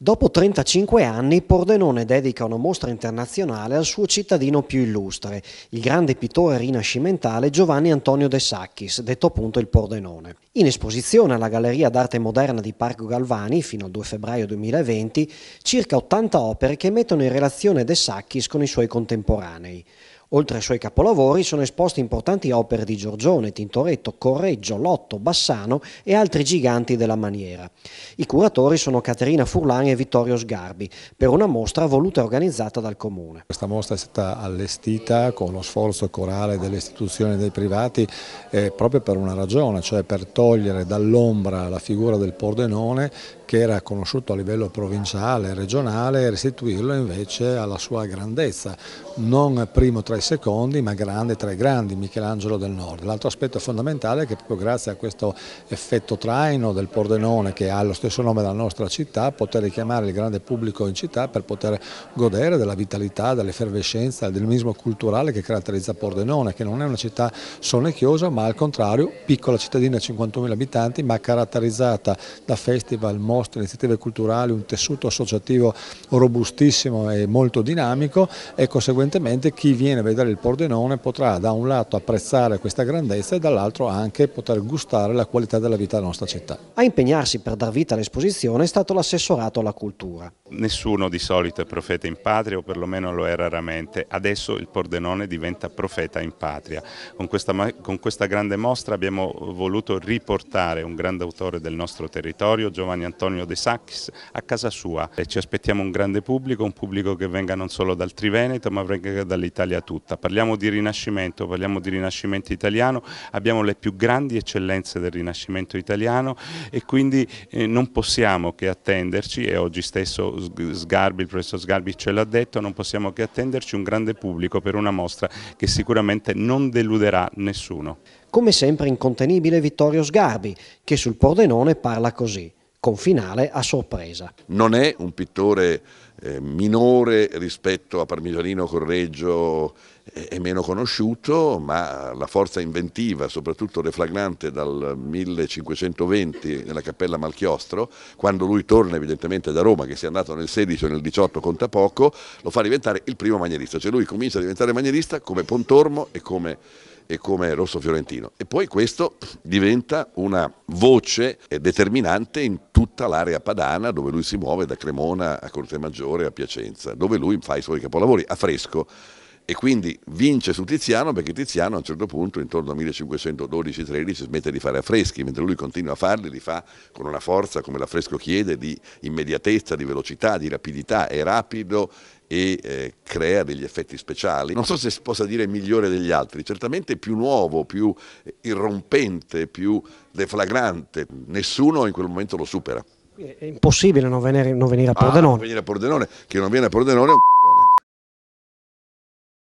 Dopo 35 anni Pordenone dedica una mostra internazionale al suo cittadino più illustre, il grande pittore rinascimentale Giovanni Antonio De Sacchis, detto appunto il Pordenone. In esposizione alla Galleria d'Arte Moderna di Parco Galvani, fino al 2 febbraio 2020, circa 80 opere che mettono in relazione De Sacchis con i suoi contemporanei. Oltre ai suoi capolavori sono esposte importanti opere di Giorgione, Tintoretto, Correggio, Lotto, Bassano e altri giganti della maniera. I curatori sono Caterina Furlani e Vittorio Sgarbi per una mostra voluta e organizzata dal Comune. Questa mostra è stata allestita con lo sforzo corale delle istituzioni e dei privati eh, proprio per una ragione, cioè per togliere dall'ombra la figura del Pordenone che era conosciuto a livello provinciale, e regionale, restituirlo invece alla sua grandezza, non primo tra i secondi ma grande tra i grandi, Michelangelo del Nord. L'altro aspetto fondamentale è che proprio grazie a questo effetto traino del Pordenone che ha lo stesso nome della nostra città, poter richiamare il grande pubblico in città per poter godere della vitalità, dell'effervescenza, del mismo culturale che caratterizza Pordenone, che non è una città sonnecchiosa ma al contrario piccola cittadina 51.000 abitanti ma caratterizzata da festival, modi, mostre, iniziative culturali, un tessuto associativo robustissimo e molto dinamico e conseguentemente chi viene a vedere il Pordenone potrà da un lato apprezzare questa grandezza e dall'altro anche poter gustare la qualità della vita della nostra città. A impegnarsi per dar vita all'esposizione è stato l'assessorato alla cultura. Nessuno di solito è profeta in patria o perlomeno lo è raramente, adesso il Pordenone diventa profeta in patria. Con questa, con questa grande mostra abbiamo voluto riportare un grande autore del nostro territorio, Giovanni Antonio Antonio De Sacchis a casa sua e ci aspettiamo un grande pubblico, un pubblico che venga non solo dal Triveneto ma venga dall'Italia tutta. Parliamo di Rinascimento, parliamo di Rinascimento italiano, abbiamo le più grandi eccellenze del Rinascimento italiano e quindi eh, non possiamo che attenderci e oggi stesso Sgarbi, il professor Sgarbi ce l'ha detto, non possiamo che attenderci un grande pubblico per una mostra che sicuramente non deluderà nessuno. Come sempre incontenibile Vittorio Sgarbi, che sul Pordenone parla così con finale a sorpresa. Non è un pittore eh, minore rispetto a Parmigianino Correggio è eh, meno conosciuto, ma la forza inventiva, soprattutto deflagrante dal 1520 nella Cappella Malchiostro, quando lui torna evidentemente da Roma, che sia andato nel 16 o nel 18 conta poco, lo fa diventare il primo manierista, cioè lui comincia a diventare manierista come Pontormo e come e come Rosso Fiorentino. E poi questo diventa una voce determinante in tutta l'area padana dove lui si muove da Cremona a Corte Maggiore a Piacenza, dove lui fa i suoi capolavori a fresco e quindi vince su Tiziano perché Tiziano a un certo punto intorno al 1512-13 smette di fare affreschi, mentre lui continua a farli, li fa con una forza come l'affresco chiede di immediatezza, di velocità, di rapidità, è rapido e eh, crea degli effetti speciali. Non so se si possa dire migliore degli altri, certamente più nuovo, più eh, irrompente, più deflagrante, nessuno in quel momento lo supera. È impossibile non venire, ah, non venire a Pordenone. Ah, non venire a Pordenone, che non viene a Pordenone è un c***o.